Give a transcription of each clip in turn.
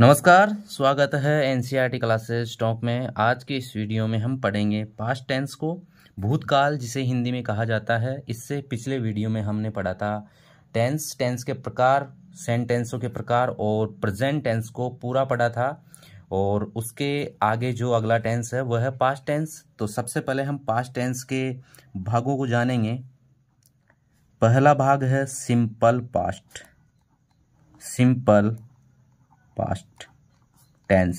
नमस्कार स्वागत है एनसीईआरटी क्लासेस टॉप में आज के इस वीडियो में हम पढ़ेंगे पास्ट टेंस को भूतकाल जिसे हिंदी में कहा जाता है इससे पिछले वीडियो में हमने पढ़ा था टेंस टेंस के प्रकार सेंटेंसों के प्रकार और प्रेजेंट टेंस को पूरा पढ़ा था और उसके आगे जो अगला टेंस है वह है पास्ट टेंस तो सबसे पहले हम पास्ट टेंस के भागों को जानेंगे पहला भाग है simple past simple past tense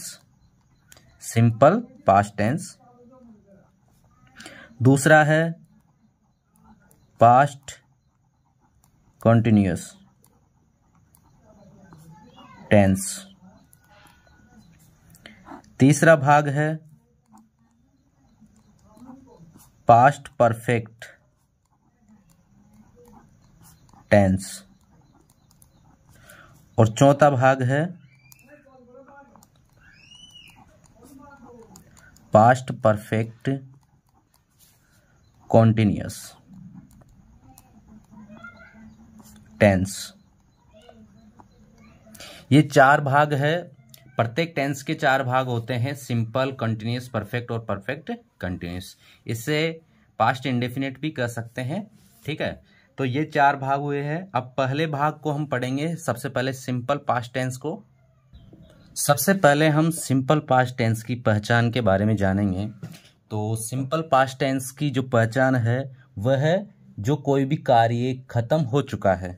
simple past tense दूसरा है पास्ट कंटिन्यूस टेंस तीसरा भाग है पास्ट परफेक्ट टेंस और चौथा भाग है पास्ट परफेक्ट कॉन्टिन्यूस टेंस ये चार भाग है प्रत्येक टेंस के चार भाग होते हैं सिंपल कंटिन्यूस परफेक्ट और परफेक्ट कंटिन्यूस इसे पास्ट इंडेफिनेट भी कर सकते हैं ठीक है तो ये चार भाग हुए हैं अब पहले भाग को हम पढ़ेंगे सबसे पहले सिंपल पास्ट टेंस को सबसे पहले हम सिंपल पास्ट टेंस की पहचान के बारे में जानेंगे तो सिंपल पास्ट टेंस की जो पहचान है वह है जो कोई भी कार्य खत्म हो चुका है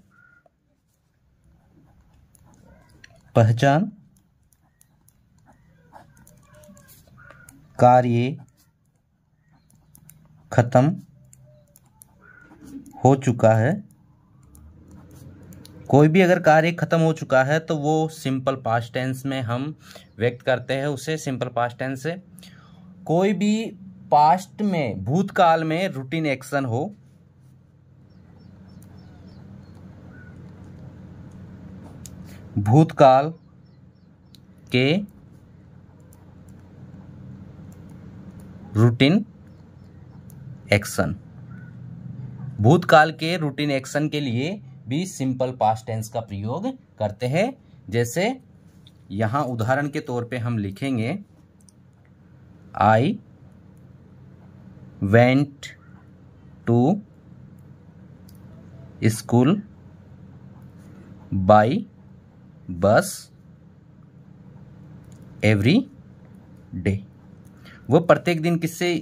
पहचान कार्य खत्म हो चुका है कोई भी अगर कार्य खत्म हो चुका है तो वो सिंपल पास्ट टेंस में हम व्यक्त करते हैं उसे सिंपल पास्ट टेंस से कोई भी पास्ट में भूतकाल में रूटीन एक्शन हो भूतकाल के रूटीन एक्शन भूतकाल के रूटीन एक्शन के लिए भी सिंपल पास्ट टेंस का प्रयोग करते हैं जैसे यहां उदाहरण के तौर पे हम लिखेंगे I went to school by bus every day वो प्रत्येक दिन किससे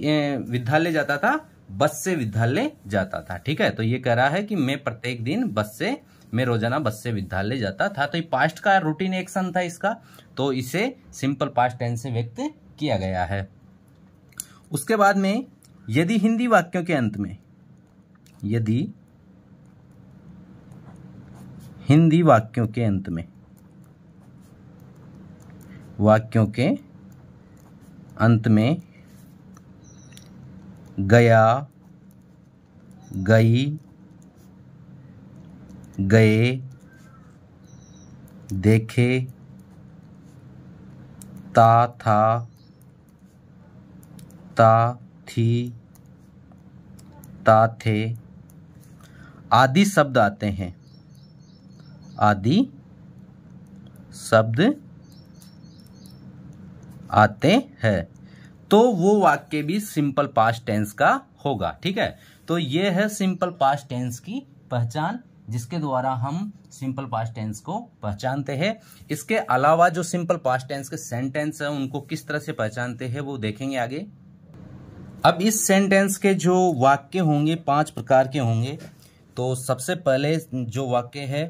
विद्यालय जाता था बस से विद्यालय जाता था ठीक है तो ये कह रहा है कि मैं प्रत्येक दिन बस से मैं रोजाना बस से विद्यालय जाता था तो ये पास्ट का रूटीन एक्शन था इसका तो इसे सिंपल पास्ट टेंस से व्यक्त किया गया है उसके बाद में यदि हिंदी वाक्यों के अंत में यदि हिंदी वाक्यों के अंत में वाक्यों के अंत में गया गई गए देखे ता था ता थी ता थे आदि शब्द आते हैं आदि शब्द आते हैं तो वो वाक्य भी सिंपल पास्ट टेंस का होगा ठीक है तो ये है सिंपल पास्ट टेंस की पहचान जिसके द्वारा हम सिंपल पास्ट टेंस को पहचानते हैं इसके अलावा जो सिंपल पास्ट टेंस के सेंटेंस हैं उनको किस तरह से पहचानते हैं वो देखेंगे आगे अब इस सेंटेंस के जो वाक्य होंगे पांच प्रकार के होंगे तो सबसे पहले जो वाक्य है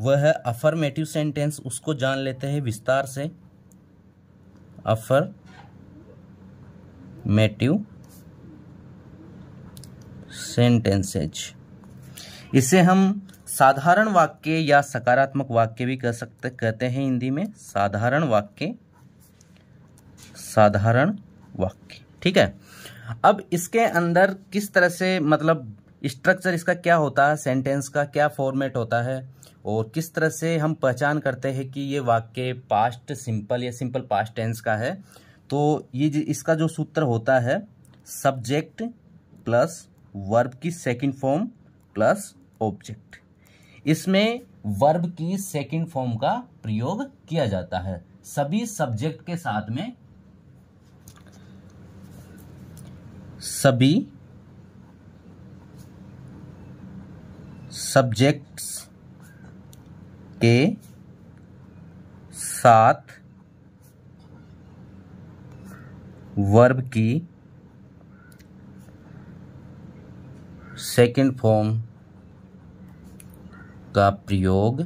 वह है अफर्मेटिव सेंटेंस उसको जान लेते हैं विस्तार से अफर मेटिव सेंटेंसेज इसे हम साधारण वाक्य या सकारात्मक वाक्य भी कह सकते कहते हैं हिंदी में साधारण वाक्य साधारण वाक्य ठीक है अब इसके अंदर किस तरह से मतलब स्ट्रक्चर इसका क्या होता है सेंटेंस का क्या फॉर्मेट होता है और किस तरह से हम पहचान करते हैं कि ये वाक्य पास्ट सिंपल या सिंपल पास्ट टेंस का है तो ये इसका जो सूत्र होता है सब्जेक्ट प्लस वर्ब की सेकंड फॉर्म प्लस ऑब्जेक्ट इसमें वर्ब की सेकंड फॉर्म का प्रयोग किया जाता है सभी सब्जेक्ट के साथ में सभी सब्जेक्ट्स के साथ वर्ब की सेकंड फॉर्म का प्रयोग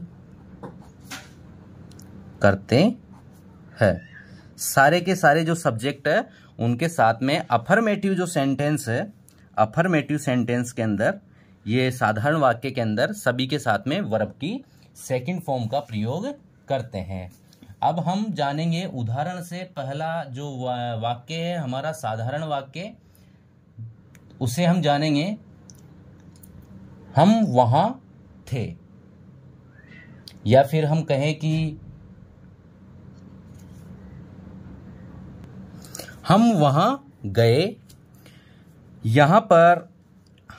करते हैं सारे के सारे जो सब्जेक्ट है उनके साथ में अफर्मेटिव जो सेंटेंस है अफर्मेटिव सेंटेंस के अंदर ये साधारण वाक्य के अंदर सभी के साथ में वर्ब की सेकंड फॉर्म का प्रयोग करते हैं अब हम जानेंगे उदाहरण से पहला जो वाक्य है हमारा साधारण वाक्य उसे हम जानेंगे हम वहां थे या फिर हम कहें कि हम वहां गए यहां पर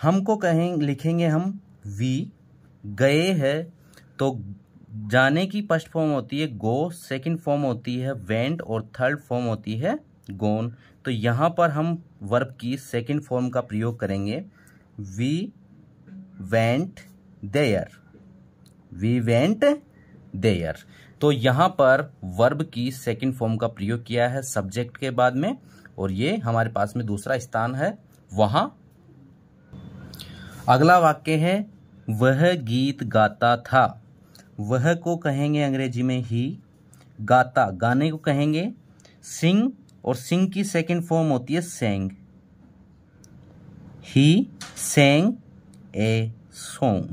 हमको कहें लिखेंगे हम वी गए है तो जाने की फर्स्ट फॉर्म होती है गो सेकंड फॉर्म होती है वेंट और थर्ड फॉर्म होती है गोन तो यहाँ पर हम वर्ब की सेकंड फॉर्म का प्रयोग करेंगे we went there we went there तो यहाँ पर वर्ब की सेकंड फॉर्म का प्रयोग किया है सब्जेक्ट के बाद में और ये हमारे पास में दूसरा स्थान है वहाँ अगला वाक्य है वह गीत गाता था वह को कहेंगे अंग्रेजी में ही गाता गाने को कहेंगे सिंग और सिंग की सेकंड फॉर्म होती है सेंग ही सेंग ए सोंग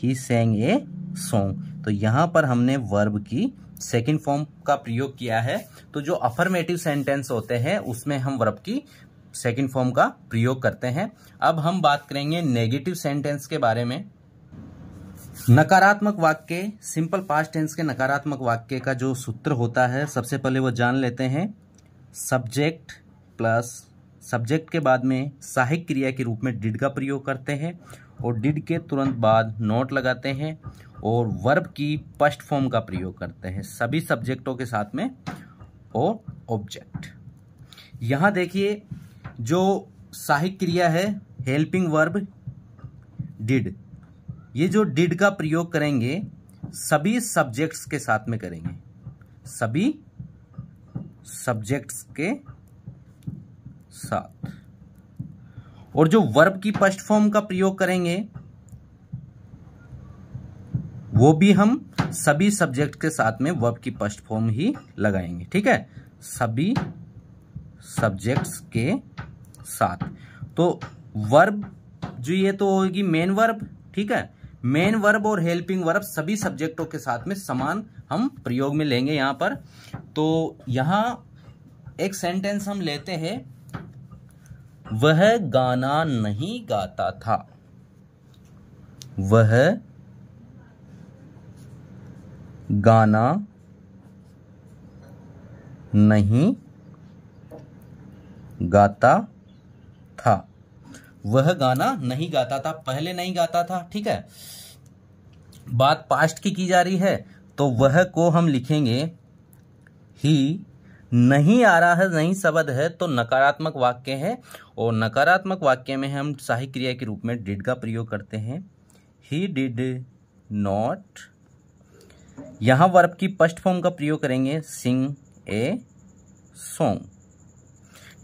ही सेंग ए सोंग तो यहाँ पर हमने वर्ब की सेकंड फॉर्म का प्रयोग किया है तो जो अफर्मेटिव सेंटेंस होते हैं उसमें हम वर्ब की सेकंड फॉर्म का प्रयोग करते हैं अब हम बात करेंगे नेगेटिव सेंटेंस के बारे में नकारात्मक वाक्य सिंपल पास्ट टेंस के नकारात्मक वाक्य का जो सूत्र होता है सबसे पहले वो जान लेते हैं सब्जेक्ट प्लस सब्जेक्ट के बाद में सहायक क्रिया के रूप में डिड का प्रयोग करते हैं और डिड के तुरंत बाद नोट लगाते हैं और वर्ब की फर्स्ट फॉर्म का प्रयोग करते हैं सभी सब्जेक्टों के साथ में और ऑब्जेक्ट यहाँ देखिए जो सहायक क्रिया है हेल्पिंग वर्ब डिड ये जो डिड का प्रयोग करेंगे सभी सब्जेक्ट्स के साथ में करेंगे सभी सब्जेक्ट्स के साथ और जो वर्ब की फर्स्ट फॉर्म का प्रयोग करेंगे वो भी हम सभी सब्जेक्ट के साथ में वर्ब की फर्स्ट फॉर्म ही लगाएंगे ठीक है सभी सब्जेक्ट्स के साथ तो वर्ब जो ये तो होगी मेन वर्ब ठीक है मेन वर्ब और हेल्पिंग वर्ब सभी सब्जेक्टों के साथ में समान हम प्रयोग में लेंगे यहां पर तो यहां एक सेंटेंस हम लेते हैं वह गाना नहीं गाता था वह गाना नहीं गाता था वह गाना नहीं गाता था पहले नहीं गाता था ठीक है बात पास्ट की की जा रही है तो वह को हम लिखेंगे ही नहीं आ रहा है नहीं शब्द है तो नकारात्मक वाक्य है और नकारात्मक वाक्य में हम शाही क्रिया के रूप में डिड का प्रयोग करते हैं ही डिड नॉट यहां वर्ब की फर्स्ट फॉर्म का प्रयोग करेंगे सिंग ए सॉन्ग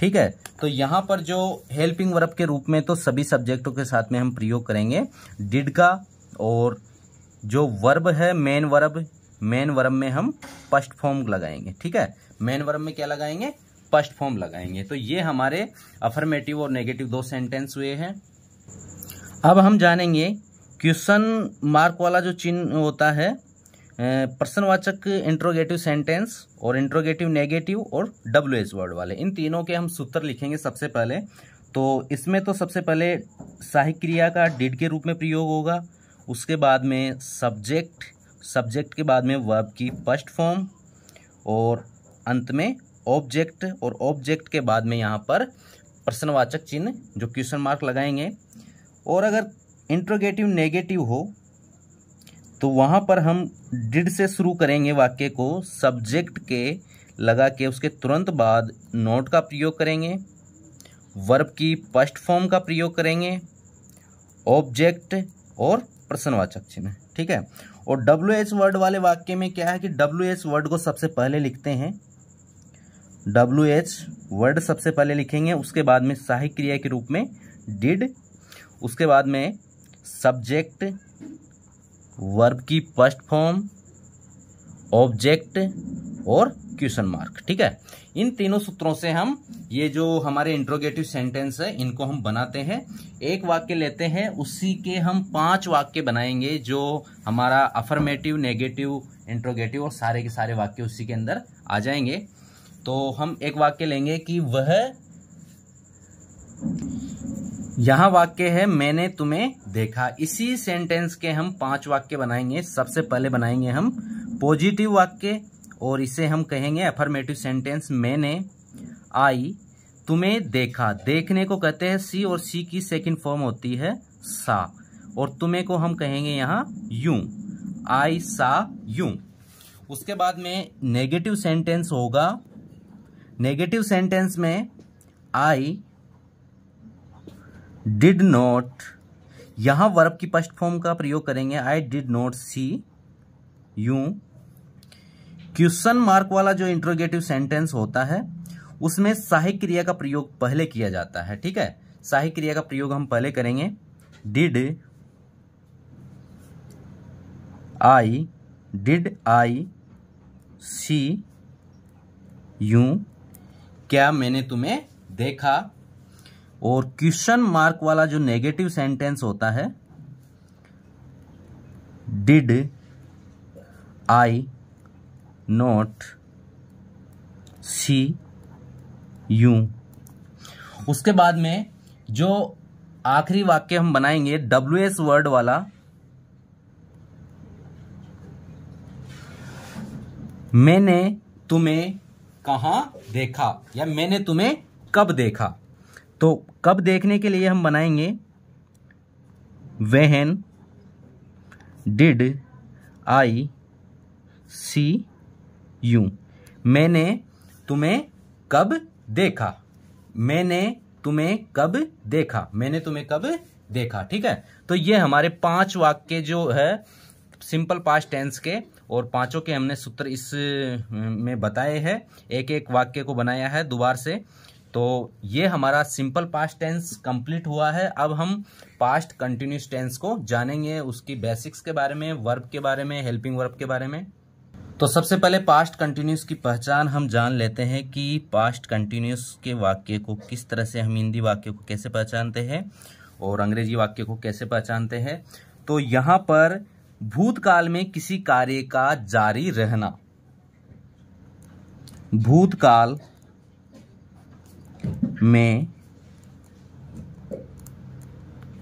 ठीक है तो यहां पर जो हेल्पिंग वर्ब के रूप में तो सभी सब्जेक्टों के साथ में हम प्रयोग करेंगे डिड का और जो वर्ब है मेन वर्ब मेन वर्ब में हम फर्स्ट फॉर्म लगाएंगे ठीक है मेन वर्ब में क्या लगाएंगे फर्स्ट फॉर्म लगाएंगे तो ये हमारे अफर्मेटिव और नेगेटिव दो सेंटेंस हुए हैं अब हम जानेंगे क्वेश्चन मार्क वाला जो चिन्ह होता है प्रश्नवाचक इंट्रोगेटिव सेंटेंस और इंट्रोगेटिव नेगेटिव और डब्ल्यू एच वर्ड वाले इन तीनों के हम सूत्र लिखेंगे सबसे पहले तो इसमें तो सबसे पहले साहिक क्रिया का डिड के रूप में प्रयोग होगा उसके बाद में सब्जेक्ट सब्जेक्ट के बाद में वर्ब की फर्स्ट फॉर्म और अंत में ऑब्जेक्ट और ऑब्जेक्ट के बाद में यहाँ पर प्रश्नवाचक चिन्ह जो क्वेश्चन मार्क लगाएंगे और अगर इंट्रोगेटिव नेगेटिव हो तो वहाँ पर हम डिड से शुरू करेंगे वाक्य को सब्जेक्ट के लगा के उसके तुरंत बाद नोट का प्रयोग करेंगे वर्ब की फर्स्ट फॉर्म का प्रयोग करेंगे ऑब्जेक्ट और प्रश्नवाचक चिन्ह ठीक है और डब्ल्यू एच वर्ड वाले वाक्य में क्या है कि डब्ल्यू एच वर्ड को सबसे पहले लिखते हैं डब्ल्यू एच वर्ड सबसे पहले लिखेंगे उसके बाद में सहायक क्रिया के रूप में डिड उसके बाद में सब्जेक्ट वर्ब की फर्स्ट फॉर्म ऑब्जेक्ट और क्वेश्चन मार्क ठीक है इन तीनों सूत्रों से हम ये जो हमारे इंट्रोगेटिव सेंटेंस है इनको हम बनाते हैं एक वाक्य लेते हैं उसी के हम पांच वाक्य बनाएंगे जो हमारा अफर्मेटिव नेगेटिव इंट्रोगेटिव और सारे के सारे वाक्य उसी के अंदर आ जाएंगे तो हम एक वाक्य लेंगे कि वह यहाँ वाक्य है मैंने तुम्हें देखा इसी सेंटेंस के हम पांच वाक्य बनाएंगे सबसे पहले बनाएंगे हम पॉजिटिव वाक्य और इसे हम कहेंगे अफर्मेटिव सेंटेंस मैंने आई तुम्हें देखा देखने को कहते हैं सी और सी की सेकंड फॉर्म होती है सा और तुम्हें को हम कहेंगे यहाँ यू आई सा यू उसके बाद में नेगेटिव सेंटेंस होगा नेगेटिव सेंटेंस में आई डिड नॉट यहां वर्ब की फर्स्ट फॉर्म का प्रयोग करेंगे I did not see you question mark वाला जो इंट्रोगेटिव सेंटेंस होता है उसमें सहायक क्रिया का प्रयोग पहले किया जाता है ठीक है सहायक क्रिया का प्रयोग हम पहले करेंगे did I did I see you क्या मैंने तुम्हें देखा और क्वेश्चन मार्क वाला जो नेगेटिव सेंटेंस होता है did I not see you उसके बाद में जो आखिरी वाक्य हम बनाएंगे डब्ल्यू एस वर्ड वाला मैंने तुम्हें कहा देखा या मैंने तुम्हें कब देखा तो कब देखने के लिए हम बनाएंगे वेहन डिड आई सी यू मैंने तुम्हें कब देखा मैंने तुम्हें कब देखा मैंने तुम्हें कब देखा ठीक है तो ये हमारे पांच वाक्य जो है सिंपल पास्ट टेंस के और पांचों के हमने सूत्र इस में बताए हैं एक एक वाक्य को बनाया है दोबार से तो ये हमारा सिंपल पास्ट टेंस कंप्लीट हुआ है अब हम पास्ट कंटिन्यूस टेंस को जानेंगे उसकी बेसिक्स के बारे में वर्ब के बारे में हेल्पिंग वर्ब के बारे में तो सबसे पहले पास्ट कंटिन्यूस की पहचान हम जान लेते हैं कि पास्ट कंटिन्यूस के वाक्य को किस तरह से हम हिंदी वाक्य को कैसे पहचानते हैं और अंग्रेजी वाक्य को कैसे पहचानते हैं तो यहाँ पर भूतकाल में किसी कार्य का जारी रहना भूतकाल में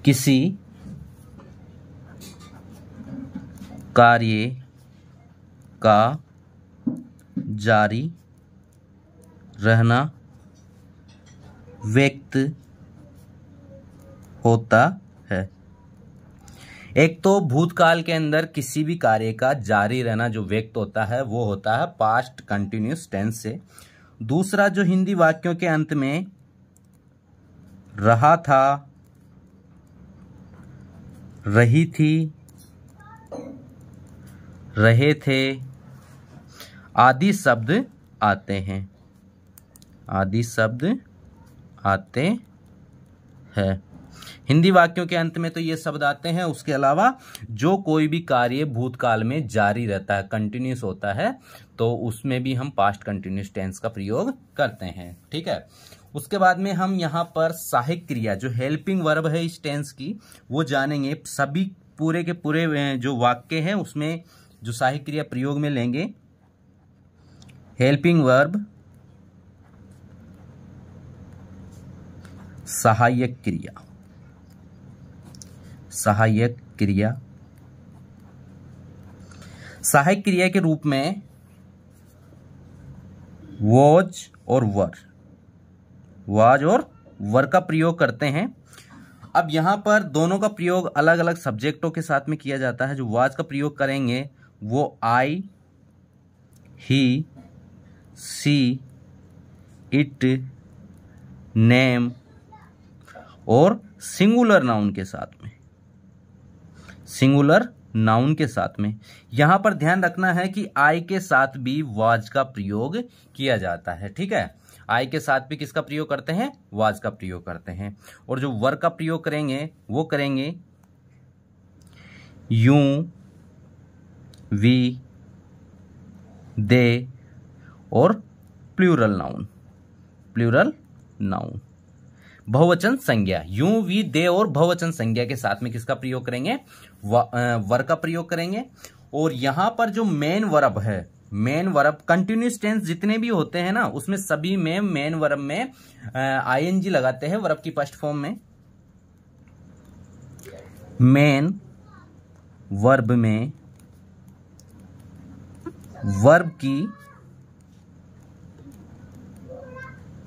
किसी कार्य का जारी रहना व्यक्त होता है एक तो भूतकाल के अंदर किसी भी कार्य का जारी रहना जो व्यक्त होता है वो होता है पास्ट कंटिन्यूस टेंस से दूसरा जो हिंदी वाक्यों के अंत में रहा था रही थी रहे थे आदि शब्द आते हैं आदि शब्द आते हैं हिंदी वाक्यों के अंत में तो ये शब्द आते हैं उसके अलावा जो कोई भी कार्य भूतकाल में जारी रहता है कंटिन्यूस होता है तो उसमें भी हम पास्ट कंटिन्यूस टेंस का प्रयोग करते हैं ठीक है उसके बाद में हम यहाँ पर सहायक क्रिया जो हेल्पिंग वर्ब है इस टेंस की वो जानेंगे सभी पूरे के पूरे जो वाक्य हैं उसमें जो सहायक क्रिया प्रयोग में लेंगे हेल्पिंग वर्ब सहायक क्रिया सहायक क्रिया सहायक क्रिया के रूप में वॉज और वर वाज और वर का प्रयोग करते हैं अब यहाँ पर दोनों का प्रयोग अलग अलग सब्जेक्टों के साथ में किया जाता है जो वाज का प्रयोग करेंगे वो I he she it name और सिंगुलर नाउन के साथ में सिंगुलर नाउन के साथ में यहां पर ध्यान रखना है कि आई के साथ भी वाज का प्रयोग किया जाता है ठीक है आई के साथ भी किसका प्रयोग करते हैं वाज का प्रयोग करते हैं और जो वर का प्रयोग करेंगे वो करेंगे यू वी दे और प्लूरल नाउन प्लूरल नाउन बहुवचन संज्ञा यू वी दे और बहुवचन संज्ञा के साथ में किसका प्रयोग करेंगे वर का प्रयोग करेंगे और यहां पर जो मेन वर्ब है मेन वर्ब कंटिन्यूस टेंस जितने भी होते हैं ना उसमें सभी में मेन वर्ब में आईएनजी लगाते हैं वर्ब की फर्स्ट फॉर्म में मेन वर्ब में वर्ब की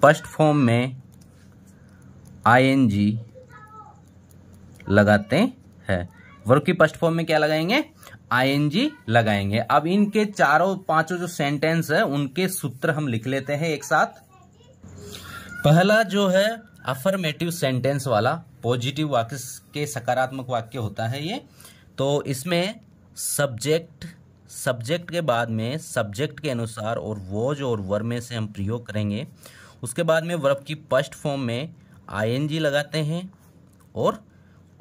फर्स्ट फॉर्म में आई लगाते हैं वर्ग की फर्स्ट फॉर्म में क्या लगाएंगे आई लगाएंगे अब इनके चारों पांचों जो सेंटेंस है उनके सूत्र हम लिख लेते हैं एक साथ पहला जो है अफर्मेटिव सेंटेंस वाला पॉजिटिव वाक्य के सकारात्मक वाक्य होता है ये तो इसमें सब्जेक्ट सब्जेक्ट के बाद में सब्जेक्ट के अनुसार और जो और वर में से हम प्रयोग करेंगे उसके बाद में वर्ब की फर्स्ट फॉर्म में आईएनजी लगाते हैं और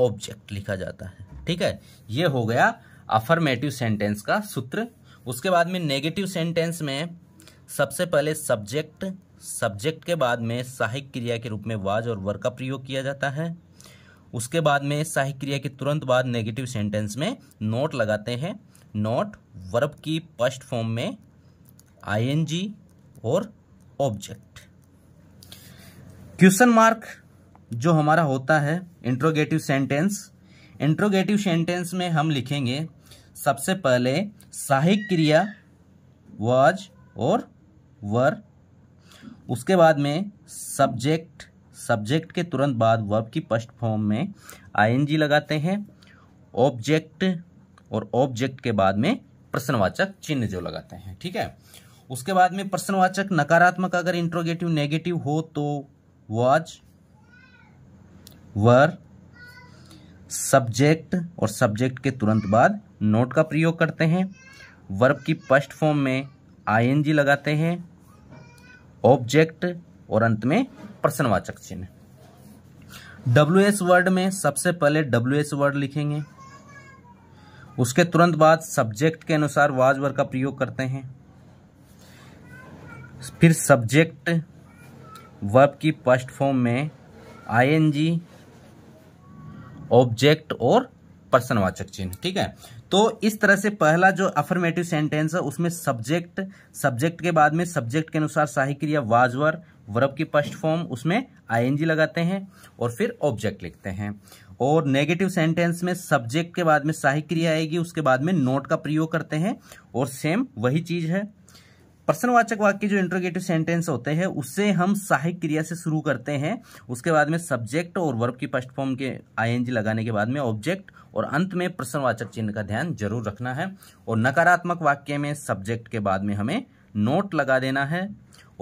ऑब्जेक्ट लिखा जाता है ठीक है ये हो गया अफर्मेटिव सेंटेंस का सूत्र उसके बाद में नेगेटिव सेंटेंस में सबसे पहले सब्जेक्ट सब्जेक्ट के बाद में सहायक क्रिया के रूप में वाज और वर का प्रयोग किया जाता है उसके बाद में सहायक क्रिया के तुरंत बाद नेगेटिव सेंटेंस में नोट लगाते हैं नोट वर्ब की फर्स्ट फॉर्म में आईएनजी और ऑब्जेक्ट क्वेश्चन मार्क जो हमारा होता है इंट्रोगेटिव सेंटेंस इंट्रोगेटिव सेंटेंस में हम लिखेंगे सबसे पहले सहायक क्रिया वाज और वर उसके बाद में सब्जेक्ट सब्जेक्ट के तुरंत बाद वर्ब की फर्स्ट फॉर्म में आईएनजी लगाते हैं ऑब्जेक्ट और ऑब्जेक्ट के बाद में प्रश्नवाचक चिन्ह जो लगाते हैं ठीक है उसके बाद में प्रश्नवाचक नकारात्मक अगर इंट्रोगेटिव नेगेटिव हो तो वाज वर सब्जेक्ट और सब्जेक्ट के तुरंत बाद नोट का प्रयोग करते हैं वर्ब की फर्स्ट फॉर्म में आईएनजी लगाते हैं ऑब्जेक्ट और अंत में प्रश्नवाचक चिन्ह डब्ल्यू एस वर्ड में सबसे पहले डब्ल्यू एस वर्ड लिखेंगे उसके तुरंत बाद सब्जेक्ट के अनुसार वाज वर्ग का प्रयोग करते हैं फिर सब्जेक्ट वर्ब की फर्स्ट फॉर्म में आईएनजी ऑब्जेक्ट और पर्सनवाचक चिन्ह ठीक है तो इस तरह से पहला जो अफर्मेटिव सेंटेंस है उसमें सब्जेक्ट सब्जेक्ट के बाद में सब्जेक्ट के अनुसार सहायक क्रिया वाजवर वर्ब की फर्स्ट फॉर्म उसमें आईएनजी लगाते हैं और फिर ऑब्जेक्ट लिखते हैं और नेगेटिव सेंटेंस में सब्जेक्ट के बाद में सहायक क्रिया आएगी उसके बाद में नोट का प्रयोग करते हैं और सेम वही चीज़ है प्रश्नवाचक वाक्य जो इंट्रोगेटिव सेंटेंस होते हैं उससे हम सहायक क्रिया से शुरू करते हैं उसके बाद में सब्जेक्ट और वर्ब की फर्स्ट फॉर्म के आईएनजी लगाने के बाद में ऑब्जेक्ट और अंत में प्रश्नवाचक चिन्ह का ध्यान जरूर रखना है और नकारात्मक वाक्य में सब्जेक्ट के बाद में हमें नोट लगा देना है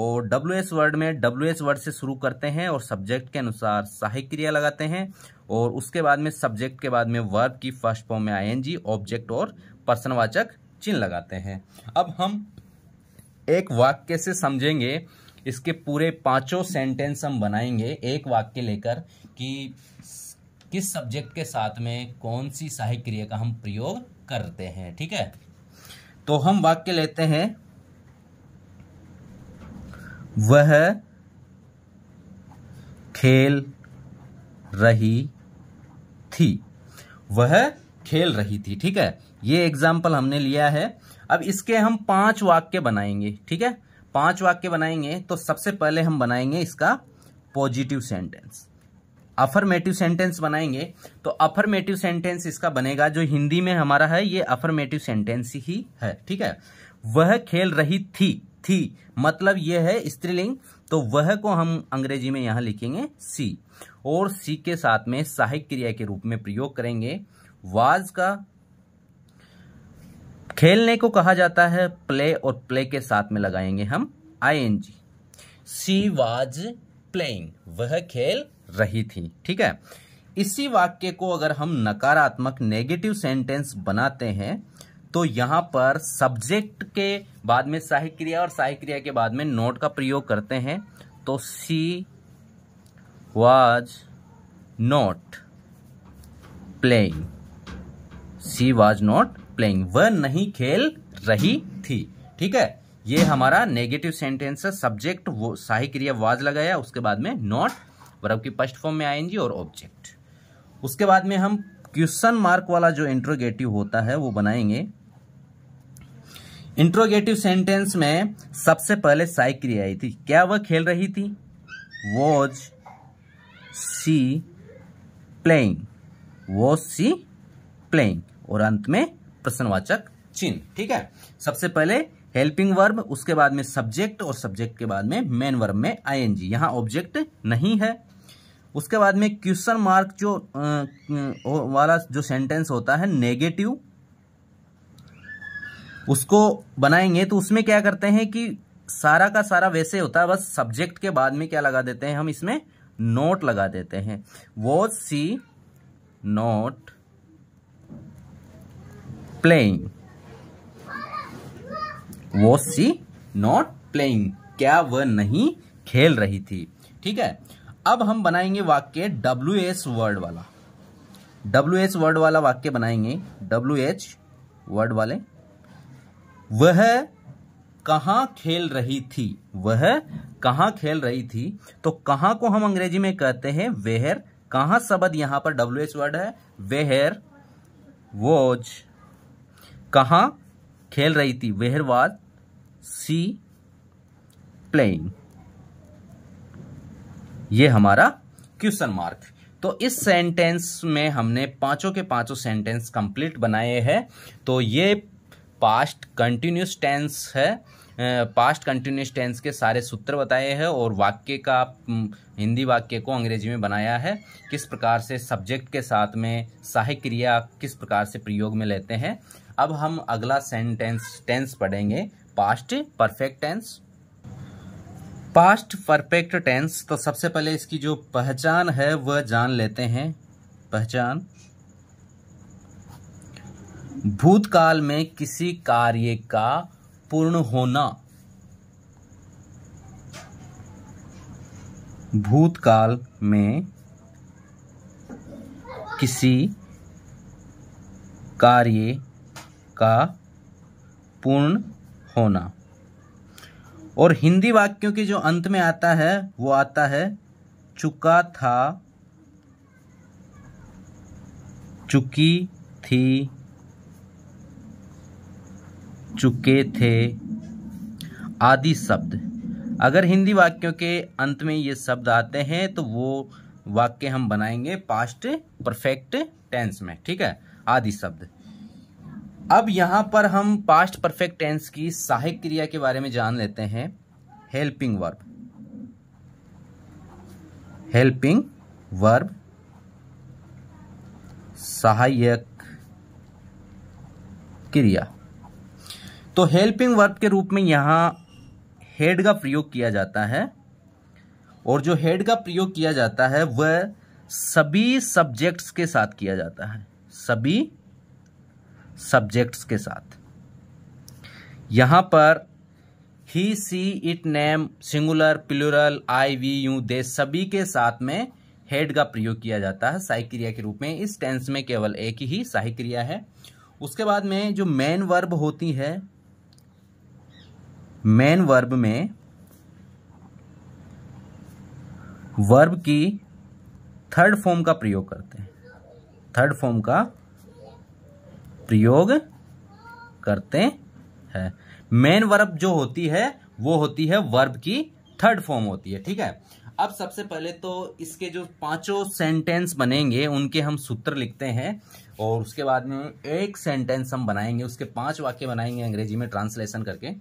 और डब्ल्यू एस वर्ड में डब्ल्यू एस वर्ड से शुरू करते हैं और सब्जेक्ट के अनुसार सहायक क्रिया लगाते हैं और उसके बाद में सब्जेक्ट के बाद में वर्ब की फर्स्ट फॉर्म में आईएनजी ऑब्जेक्ट और प्रश्नवाचक चिन्ह लगाते हैं अब हम एक वाक्य से समझेंगे इसके पूरे पांचों सेंटेंस हम बनाएंगे एक वाक्य लेकर कि किस सब्जेक्ट के साथ में कौन सी सहायक क्रिया का हम प्रयोग करते हैं ठीक है तो हम वाक्य लेते हैं वह खेल रही थी वह खेल रही थी ठीक है ये एग्जाम्पल हमने लिया है अब इसके हम पांच वाक्य बनाएंगे ठीक है पांच वाक्य बनाएंगे तो सबसे पहले हम बनाएंगे इसका पॉजिटिव सेंटेंस अफर्मेटिव सेंटेंस बनाएंगे तो अफर्मेटिव सेंटेंस इसका बनेगा जो हिंदी में हमारा है ये अफर्मेटिव सेंटेंस ही है ठीक है वह खेल रही थी थी मतलब यह है स्त्रीलिंग तो वह को हम अंग्रेजी में यहां लिखेंगे सी और सी के साथ में सहायक क्रिया के रूप में प्रयोग करेंगे वाज का खेलने को कहा जाता है प्ले और प्ले के साथ में लगाएंगे हम I N G she was playing वह खेल रही थी ठीक है इसी वाक्य को अगर हम नकारात्मक नेगेटिव सेंटेंस बनाते हैं तो यहां पर सब्जेक्ट के बाद में सहायक क्रिया और सहायक क्रिया के बाद में नोट का प्रयोग करते हैं तो she was not playing she was not playing वह नहीं खेल रही थी ठीक है ये हमारा नेगेटिव सेंटेंस है सब्जेक्ट वो सहायक क्रिया वाज लगाया उसके बाद में नॉट वर्ब की फर्स्ट फॉर्म में आएंगी और ऑब्जेक्ट उसके बाद में हम क्वेश्चन मार्क वाला जो इंट्रोगेटिव होता है वो बनाएंगे इंट्रोगेटिव सेंटेंस में सबसे पहले साई क्रिया आई थी क्या वह खेल रही थी was she playing was she playing और अंत में प्रश्नवाचक चिन्ह ठीक है सबसे पहले हेल्पिंग वर्ब उसके बाद में सब्जेक्ट और सब्जेक्ट के बाद में मेन वर्ब में आई एन जी यहाँ ऑब्जेक्ट नहीं है उसके बाद में क्वेश्चन मार्क जो आ, वाला जो सेंटेंस होता है नेगेटिव उसको बनाएंगे तो उसमें क्या करते हैं कि सारा का सारा वैसे होता है बस सब्जेक्ट के बाद में क्या लगा देते हैं हम इसमें नोट लगा देते हैं वो सी नोट प्लेइंग वो सी नॉट प्लेइंग क्या वह नहीं खेल रही थी ठीक है अब हम बनाएंगे वाक्य डब्ल्यू एस वर्ड वाला डब्ल्यू एच वर्ड वाला वाक्य बनाएंगे डब्ल्यू एच वर्ड वाले वह कहाँ खेल रही थी वह कहाँ खेल रही थी तो कहाँ को हम अंग्रेजी में कहते हैं वेहर कहाँ शब्द यहाँ पर डब्ल्यू एच वर्ड है वेहर वोज कहाँ खेल रही थी वेयर वाज सी प्लेइंग ये हमारा क्वेश्चन मार्क तो इस सेंटेंस में हमने पांचों के पांचों सेंटेंस कंप्लीट बनाए हैं तो ये पास्ट कंटिन्यूस टेंस है पास्ट कंटिन्यूस टेंस के सारे सूत्र बताए हैं और वाक्य का हिंदी वाक्य को अंग्रेजी में बनाया है किस प्रकार से सब्जेक्ट के साथ में सहायक क्रिया किस प्रकार से प्रयोग में लेते हैं अब हम अगला सेंटेंस टेंस पढ़ेंगे past perfect tense past perfect tense तो सबसे पहले इसकी जो पहचान है वह जान लेते हैं पहचान भूतकाल में किसी कार्य का पूर्ण होना भूतकाल में किसी कार्य का पूर्ण होना और हिंदी वाक्यों के जो अंत में आता है वो आता है चुका था चुकी थी चुके थे आदि शब्द अगर हिंदी वाक्यों के अंत में ये शब्द आते हैं तो वो वाक्य हम बनाएंगे पास्ट परफेक्ट टेंस में ठीक है आदि शब्द अब यहाँ पर हम पास्ट परफेक्ट टेंस की सहायक क्रिया के बारे में जान लेते हैं हेल्पिंग वर्ब हेल्पिंग वर्ब सहायक क्रिया तो हेल्पिंग वर्ब के रूप में यहां हेड का प्रयोग किया जाता है और जो हेड का प्रयोग किया जाता है वह सभी सब्जेक्ट्स के साथ किया जाता है सभी सब्जेक्ट्स के साथ यहाँ पर he she it name singular plural I we you they सभी के साथ में हेड का प्रयोग किया जाता है साहिक क्रिया के रूप में इस टेंस में केवल एक ही साहिक क्रिया है उसके बाद में जो मेन वर्ब होती है मेन वर्ब में वर्ब की थर्ड फॉर्म का प्रयोग करते हैं थर्ड फॉर्म का प्रयोग करते हैं मेन वर्ब जो होती है वो होती है वर्ब की थर्ड फॉर्म होती है ठीक है अब सबसे पहले तो इसके जो पांचों सेंटेंस बनेंगे उनके हम सूत्र लिखते हैं और उसके बाद में एक सेंटेंस हम बनाएंगे उसके पांच वाक्य बनाएंगे अंग्रेजी में ट्रांसलेशन करके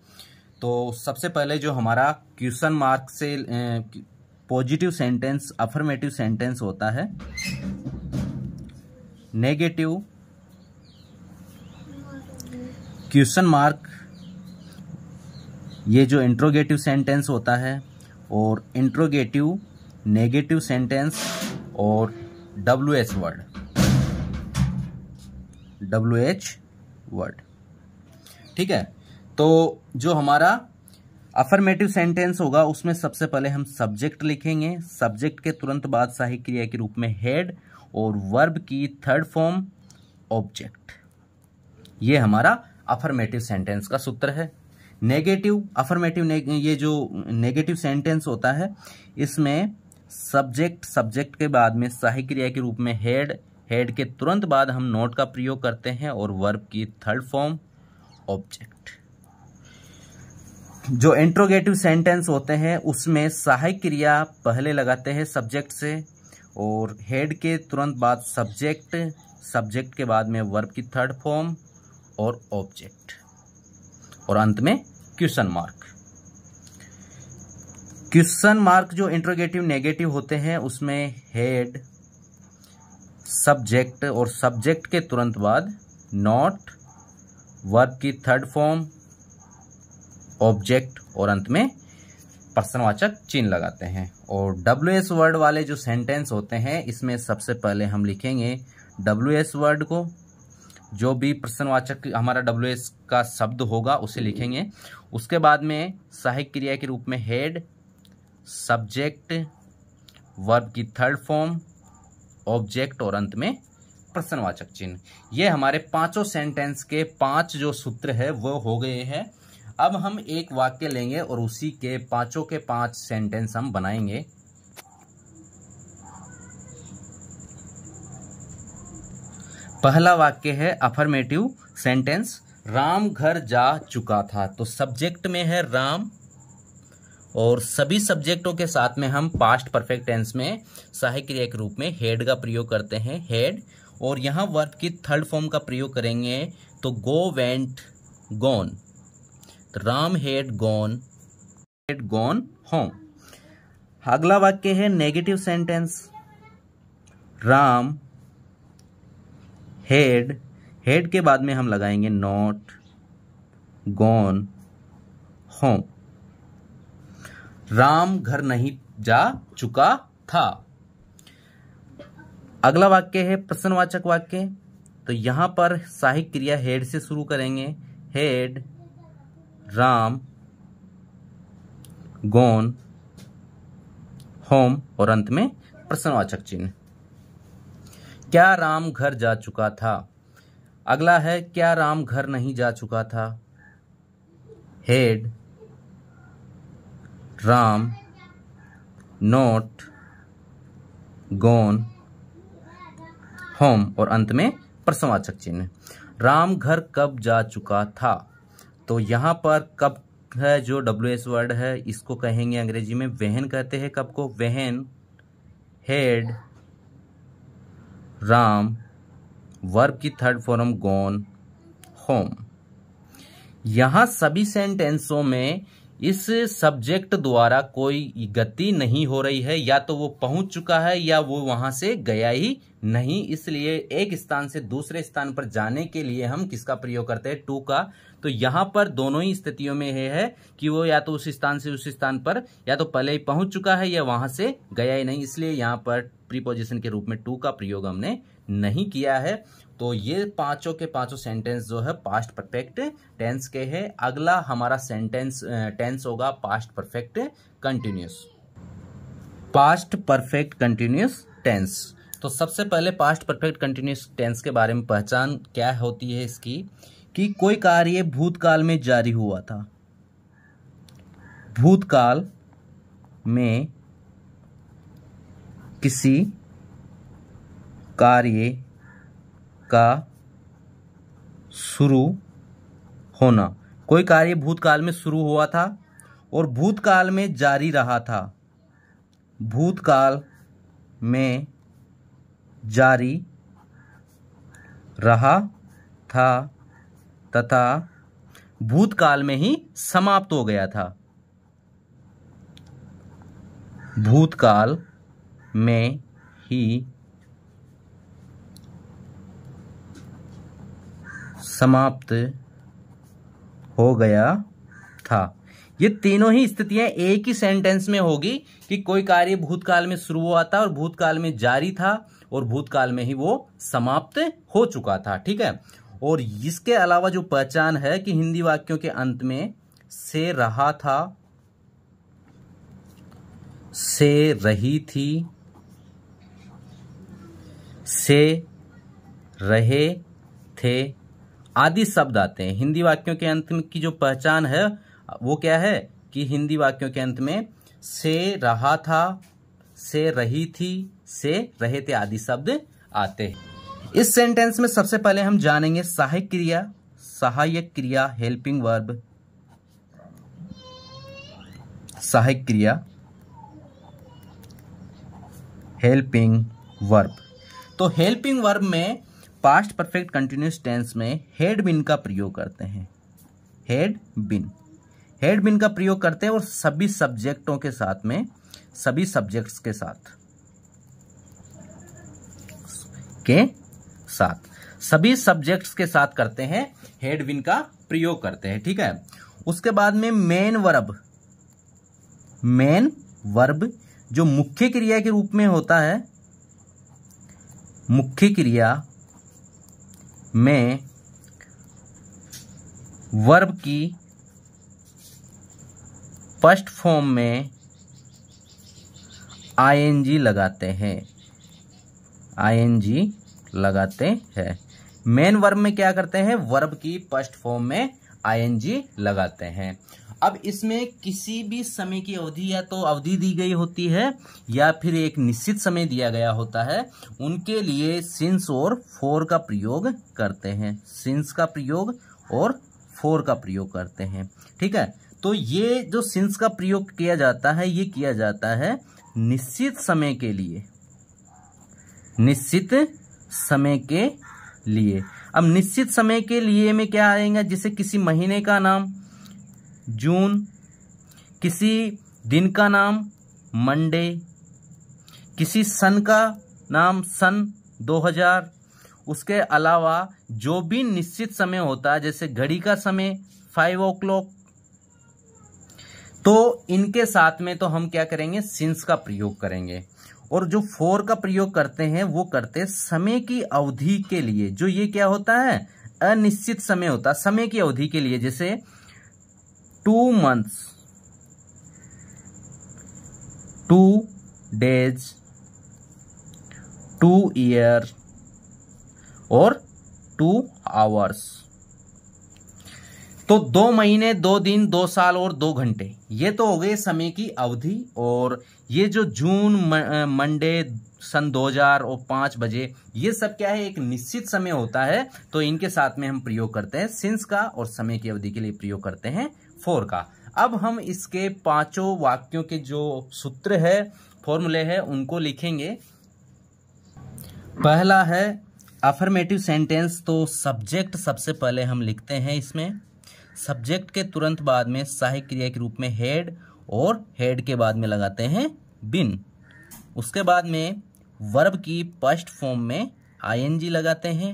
तो सबसे पहले जो हमारा क्वेश्चन मार्क से पॉजिटिव सेंटेंस अफर्मेटिव सेंटेंस होता है नेगेटिव क्वेश्चन मार्क ये जो इंट्रोगेटिव सेंटेंस होता है और इंट्रोगेटिव नेगेटिव सेंटेंस और W H word W H word ठीक है तो जो हमारा अफर्मेटिव सेंटेंस होगा उसमें सबसे पहले हम सब्जेक्ट लिखेंगे सब्जेक्ट के तुरंत बाद सहायक क्रिया के रूप में हेड और वर्ब की थर्ड फॉर्म ऑब्जेक्ट ये हमारा अफर्मेटिव सेंटेंस का सूत्र है नेगेटिव अफर्मेटिव ने, ये जो नेगेटिव सेंटेंस होता है इसमें सब्जेक्ट सब्जेक्ट के बाद में सहायक क्रिया के रूप में हेड हेड के तुरंत बाद हम नोट का प्रयोग करते हैं और वर्ब की थर्ड फॉर्म ऑब्जेक्ट जो इंट्रोगेटिव सेंटेंस होते हैं उसमें सहायक क्रिया पहले लगाते हैं सब्जेक्ट से और हेड के तुरंत बाद सब्जेक्ट सब्जेक्ट के बाद में वर्ब की थर्ड फॉर्म और ऑब्जेक्ट और अंत में क्वेश्चन मार्क क्वेश्चन मार्क जो इंट्रोगेटिव नेगेटिव होते हैं उसमें हेड सब्जेक्ट और सब्जेक्ट के तुरंत बाद नॉट वर्ब की थर्ड फॉर्म ऑब्जेक्ट और अंत में प्रश्नवाचक चिन्ह लगाते हैं और डब्ल्यू एस वर्ड वाले जो सेंटेंस होते हैं इसमें सबसे पहले हम लिखेंगे डब्ल्यू एस वर्ड को जो भी प्रश्नवाचक हमारा डब्ल्यू एस का शब्द होगा उसे लिखेंगे उसके बाद में सहायक क्रिया के रूप में हेड सब्जेक्ट वर्ब की थर्ड फॉर्म ऑब्जेक्ट और अंत में प्रश्नवाचक चिन्ह ये हमारे पांचों सेंटेंस के पांच जो सूत्र है वो हो गए हैं अब हम एक वाक्य लेंगे और उसी के पांचों के पांच सेंटेंस हम बनाएंगे पहला वाक्य है अफर्मेटिव सेंटेंस राम घर जा चुका था तो सब्जेक्ट में है राम और सभी सब्जेक्टों के साथ में हम पास्ट परफेक्ट टेंस में सहायक क्रिया के रूप में हेड का प्रयोग करते हैं हेड और यहाँ वर्ब की थर्ड फॉर्म का प्रयोग करेंगे तो गो वेंट गॉन तो Ram had gone had gone home अगला वाक्य है negative sentence Ram had had के बाद में हम लगाएंगे नॉट गॉन होम राम घर नहीं जा चुका था अगला वाक्य है प्रश्नवाचक वाक्य तो यहां पर साहिक क्रिया हेड से शुरू करेंगे हेड राम गोन होम और अंत में प्रश्नवाचक चिन्ह क्या राम घर जा चुका था अगला है क्या राम घर नहीं जा चुका था had Ram not gone home और अंत में प्रश्नवाचक चिन्ह राम घर कब जा चुका था तो यहां पर कब है जो डब्ल्यू एस वर्ड है इसको कहेंगे अंग्रेजी में वहन कहते हैं कब को वहन हेड राम वर्ब की थर्ड फॉर्म गॉन होम यहां सभी सेंटेंसों में इस सब्जेक्ट द्वारा कोई गति नहीं हो रही है या तो वो पहुंच चुका है या वो वहां से गया ही नहीं इसलिए एक स्थान से दूसरे स्थान पर जाने के लिए हम किसका प्रयोग करते हैं टू का तो यहां पर दोनों ही स्थितियों में यह है कि वो या तो उस स्थान से उस स्थान पर या तो पहले ही पहुंच चुका है या वहां से गया ही नहीं इसलिए यहां पर प्रीपोजिशन के रूप में टू का प्रयोग हमने नहीं किया है तो ये पांचों के पांचों सेंटेंस जो है पास्ट परफेक्ट टेंस के है अगला हमारा सेंटेंस टेंस होगा past perfect continuous past perfect continuous tense तो सबसे पहले पास्ट परफेक्ट कंटिन्यूस टेंस के बारे में पहचान क्या होती है इसकी कि कोई कार्य भूतकाल में जारी हुआ था भूतकाल में किसी कार्य का शुरू होना कोई कार्य भूतकाल में शुरू हुआ था और भूतकाल में जारी रहा था भूतकाल में जारी रहा था तथा भूतकाल में ही समाप्त हो गया था भूतकाल में ही समाप्त हो गया था ये तीनों ही स्थितियां एक ही सेंटेंस में होगी कि कोई कार्य भूतकाल में शुरू हुआ था और भूतकाल में जारी था और भूतकाल में ही वो समाप्त हो चुका था ठीक है और इसके अलावा जो पहचान है कि हिंदी वाक्यों के अंत में से रहा था से रही थी से रहे थे आदि शब्द आते हैं हिंदी वाक्यों के अंत में की जो पहचान है वो क्या है कि हिंदी वाक्यों के अंत में से रहा था से रही थी से रहे थे आदि शब्द आते हैं इस सेंटेंस में सबसे पहले हम जानेंगे सहायक क्रिया सहायक क्रिया हेल्पिंग वर्ब सहायक क्रिया हेल्पिंग वर्ब तो हेल्पिंग वर्ब में पास्ट परफेक्ट कंटिन्यूस टेंस में हेड बिन का प्रयोग करते हैं हेड बिन हेड बिन का प्रयोग करते हैं और सभी सब्जेक्टों के साथ में सभी सब्जेक्ट्स के साथ के साथ सभी सब्जेक्ट्स के साथ करते हैं हेड बिन का प्रयोग करते हैं ठीक है उसके बाद में मेन वर्ब मेन वर्ब जो मुख्य क्रिया के रूप में होता है मुख्य क्रिया में वर्ब की फर्स्ट फॉर्म में आईएनजी लगाते हैं आईएनजी लगाते हैं मेन वर्ब में क्या करते हैं वर्ब की फर्स्ट फॉर्म में आईएनजी लगाते हैं अब इसमें किसी भी समय की अवधि या तो अवधि दी गई होती है या फिर एक निश्चित समय दिया गया होता है उनके लिए सिंस और फोर का प्रयोग करते हैं सिंस का प्रयोग और फोर का प्रयोग करते हैं ठीक है तो ये जो सिंस का प्रयोग किया जाता है ये किया जाता है निश्चित समय के लिए निश्चित समय के लिए अब निश्चित समय के लिए में क्या आएगा जैसे किसी महीने का नाम जून किसी दिन का नाम मंडे किसी सन का नाम सन 2000 उसके अलावा जो भी निश्चित समय होता है जैसे घड़ी का समय फाइव ओ क्लॉक तो इनके साथ में तो हम क्या करेंगे सिंस का प्रयोग करेंगे और जो फोर का प्रयोग करते हैं वो करते समय की अवधि के लिए जो ये क्या होता है अनिश्चित समय होता है समय की अवधि के लिए जैसे two months two days two year और टू आवर्स तो दो महीने दो दिन दो साल और दो घंटे ये तो हो गए समय की अवधि और ये जो जून मंडे सन 2000 और 5 बजे ये सब क्या है एक निश्चित समय होता है तो इनके साथ में हम प्रयोग करते हैं सिंस का और समय की अवधि के लिए प्रयोग करते हैं फोर का अब हम इसके पांचों वाक्यों के जो सूत्र है फॉर्मूले है उनको लिखेंगे पहला है अफर्मेटिव सेंटेंस तो सब्जेक्ट सबसे पहले हम लिखते हैं इसमें सब्जेक्ट के तुरंत बाद में सहायक क्रिया के रूप में हेड और हेड के बाद में लगाते हैं बिन उसके बाद में वर्ब की फर्स्ट फॉर्म में आईएनजी लगाते हैं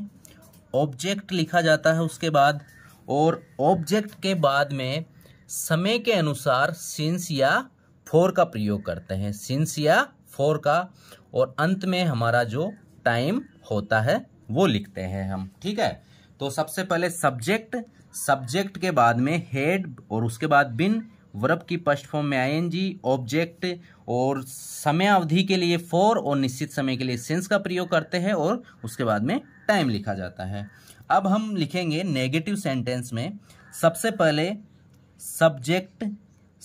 ऑब्जेक्ट लिखा जाता है उसके बाद और ऑब्जेक्ट के बाद में समय के अनुसार सिंस या फोर का प्रयोग करते हैं सिंस या फोर का और अंत में हमारा जो टाइम होता है वो लिखते हैं हम ठीक है तो सबसे पहले सब्जेक्ट सब्जेक्ट के बाद में हेड और उसके बाद बिन वर्ब की फर्स्ट फॉर्म में आईएनजी ऑब्जेक्ट और समय अवधि के लिए फोर और निश्चित समय के लिए सेंस का प्रयोग करते हैं और उसके बाद में टाइम लिखा जाता है अब हम लिखेंगे नेगेटिव सेंटेंस में सबसे पहले सब्जेक्ट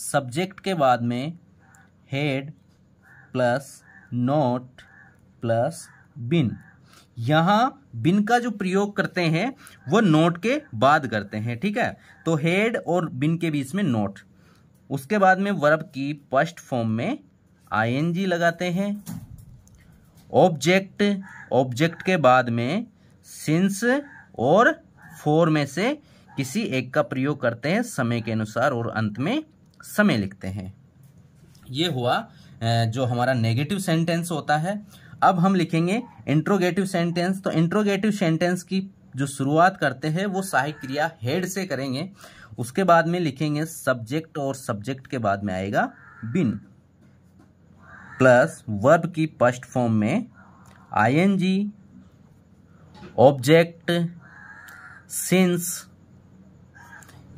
सब्जेक्ट के बाद में had plus not plus been यहाँ बिन का जो प्रयोग करते हैं वो नोट के बाद करते हैं ठीक है तो हेड और बिन के बीच में नोट उसके बाद में वर्ब की फर्स्ट फॉर्म में आईएनजी लगाते हैं ऑब्जेक्ट ऑब्जेक्ट के बाद में सिंस और फोर में से किसी एक का प्रयोग करते हैं समय के अनुसार और अंत में समय लिखते हैं ये हुआ जो हमारा नेगेटिव सेंटेंस होता है अब हम लिखेंगे इंट्रोगेटिव सेंटेंस तो इंट्रोगेटिव सेंटेंस की जो शुरुआत करते हैं वो सहायक क्रिया हेड से करेंगे उसके बाद में लिखेंगे सब्जेक्ट और सब्जेक्ट के बाद में आएगा बिन प्लस वर्ब की फर्स्ट फॉर्म में आईएनजी ऑब्जेक्ट सिंस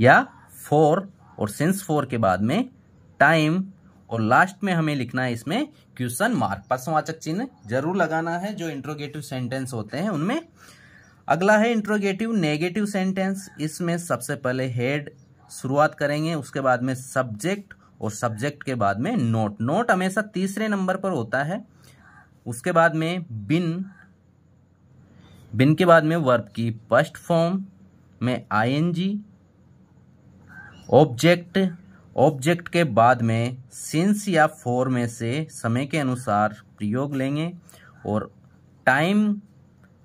या फोर और सिंस फोर के बाद में टाइम और लास्ट में हमें लिखना है इसमें क्वेश्चन मार्क प्रश्नवाचक चिन्ह जरूर लगाना है जो इंट्रोगेटिव सेंटेंस होते हैं उनमें अगला है इंट्रोगेटिव नेगेटिव सेंटेंस इसमें सबसे पहले हेड शुरुआत करेंगे उसके बाद में सब्जेक्ट और सब्जेक्ट के बाद में नोट नोट हमेशा तीसरे नंबर पर होता है उसके बाद में बिन बिन के बाद में वर्ब की फर्स्ट फॉर्म में आई ऑब्जेक्ट ऑब्जेक्ट के बाद में सिंस या फोर में से समय के अनुसार प्रयोग लेंगे और टाइम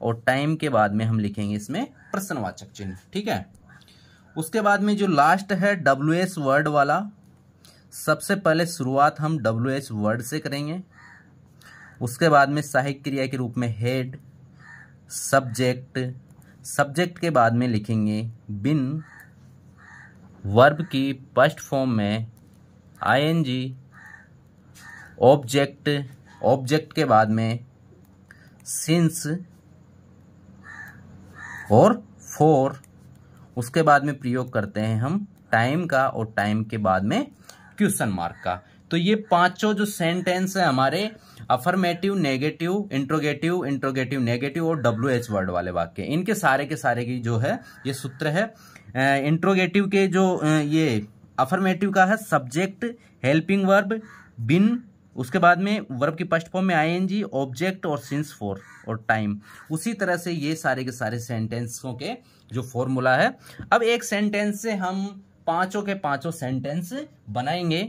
और टाइम के बाद में हम लिखेंगे इसमें प्रश्नवाचक चिन्ह ठीक है उसके बाद में जो लास्ट है डब्ल्यू एस वर्ड वाला सबसे पहले शुरुआत हम डब्ल्यू एस वर्ड से करेंगे उसके बाद में सहायक क्रिया के रूप में हेड सब्जेक्ट सब्जेक्ट के बाद में लिखेंगे बिन वर्ब की फर्स्ट फॉर्म में आईएनजी ऑब्जेक्ट ऑब्जेक्ट के बाद में सिंस और फोर उसके बाद में प्रयोग करते हैं हम टाइम का और टाइम के बाद में क्वेश्चन मार्क का तो ये पांचों जो सेंटेंस है हमारे affirmative negative interrogative interrogative negative और डब्ल्यू एच वर्ड वाले वाक्य इनके सारे के सारे की जो है ये सूत्र है इंट्रोगेटिव के जो ये अफर्मेटिव का है सब्जेक्ट हेल्पिंग वर्ब बिन उसके बाद में वर्ब की फर्स्ट फॉर्म में आईएनजी ऑब्जेक्ट और सिंस फॉर और टाइम उसी तरह से ये सारे के सारे सेंटेंसों के जो फॉर्मूला है अब एक सेंटेंस से हम पांचों के पांचों सेंटेंस बनाएंगे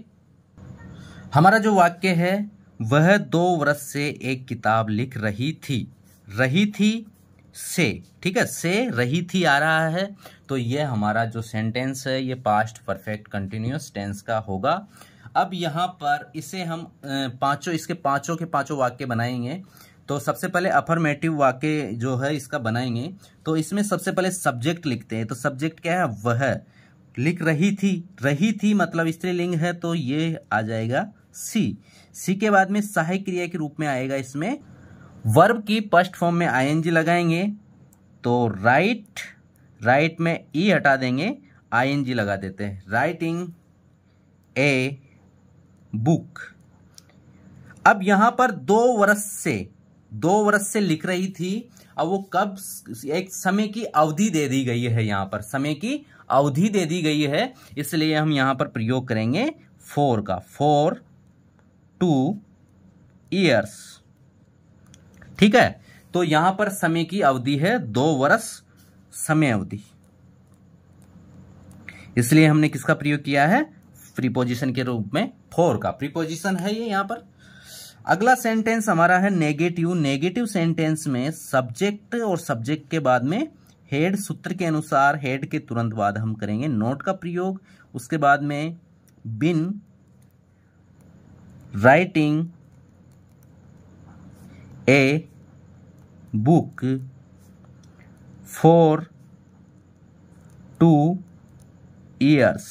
हमारा जो वाक्य है वह दो वर्ष से एक किताब लिख रही थी रही थी से ठीक है से रही थी आ रहा है तो ये हमारा जो सेंटेंस है ये पास्ट परफेक्ट कंटिन्यूस टेंस का होगा अब यहाँ पर इसे हम पांचों इसके पांचों के पांचों वाक्य बनाएंगे तो सबसे पहले अफर्मेटिव वाक्य जो है इसका बनाएंगे तो इसमें सबसे पहले सब्जेक्ट लिखते हैं तो सब्जेक्ट क्या है वह लिख रही थी रही थी मतलब स्त्रीलिंग है तो ये आ जाएगा सी सी के बाद में सहायक क्रिया के रूप में आएगा इसमें वर्ब की फर्स्ट फॉर्म में आई लगाएंगे तो राइट राइट में ई हटा देंगे आई एन जी लगा देते हैं राइटिंग ए बुक अब यहां पर दो वर्ष से दो वर्ष से लिख रही थी अब वो कब एक समय की अवधि दे दी गई है यहां पर समय की अवधि दे दी गई है इसलिए हम यहां पर प्रयोग करेंगे फोर का फोर टू ईयर्स ठीक है तो यहां पर समय की अवधि है दो वर्ष समय अवधि इसलिए हमने किसका प्रयोग किया है प्रीपोजिशन के रूप में फोर का प्रीपोजिशन है ये यहां पर अगला सेंटेंस हमारा है नेगेटिव नेगेटिव सेंटेंस में सब्जेक्ट और सब्जेक्ट के बाद में हेड सूत्र के अनुसार हेड के तुरंत बाद हम करेंगे नोट का प्रयोग उसके बाद में been writing a book for two years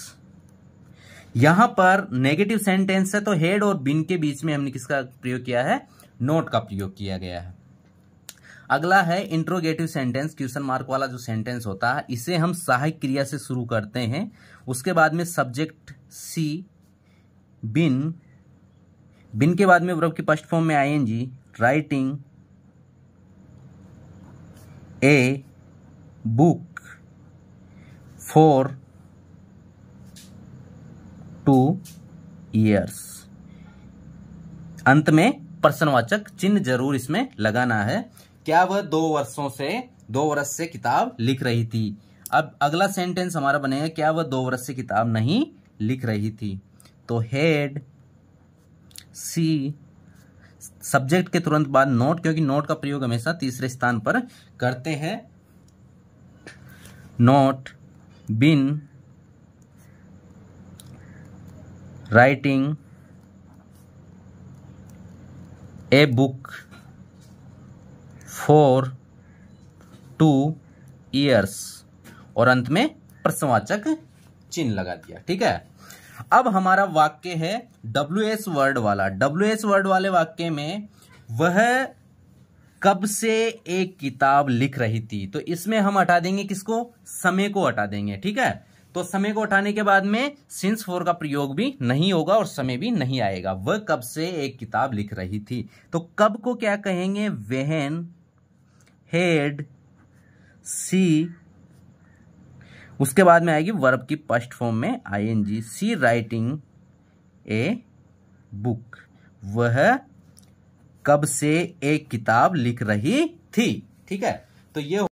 यहां पर नेगेटिव सेंटेंस है तो हेड और बिन के बीच में हमने किसका प्रयोग किया है नोट का प्रयोग किया गया है अगला है इंट्रोगेटिव सेंटेंस क्वेश्चन मार्क वाला जो सेंटेंस होता है इसे हम सहायक क्रिया से शुरू करते हैं उसके बाद में सब्जेक्ट सी बिन बिन के बाद में वर्ब की फर्स्ट फॉर्म में जी writing a book for two years अंत में प्रश्नवाचक चिन्ह जरूर इसमें लगाना है क्या वह दो वर्षों से दो वर्ष से किताब लिख रही थी अब अगला सेंटेंस हमारा बनेगा क्या वह दो वर्ष से किताब नहीं लिख रही थी तो हेड सी सब्जेक्ट के तुरंत बाद नोट क्योंकि नोट का प्रयोग हमेशा तीसरे स्थान पर करते हैं not been writing a book for two years और अंत में प्रश्नवाचक चिन्ह लगा दिया ठीक है अब हमारा वाक्य है डब्ल्यू एस वर्ड वाला डब्ल्यू एस वर्ड वाले वाक्य में वह कब से एक किताब लिख रही थी तो इसमें हम हटा देंगे किसको समय को हटा देंगे ठीक है तो समय को हटाने के बाद में सिंस फोर का प्रयोग भी नहीं होगा और समय भी नहीं आएगा वह कब से एक किताब लिख रही थी तो कब को क्या कहेंगे वेहन हेड सी उसके बाद में आएगी वर्ब की फर्स्ट फॉर्म में आई एन जी सी राइटिंग ए बुक वह कब से एक किताब लिख रही थी ठीक है तो ये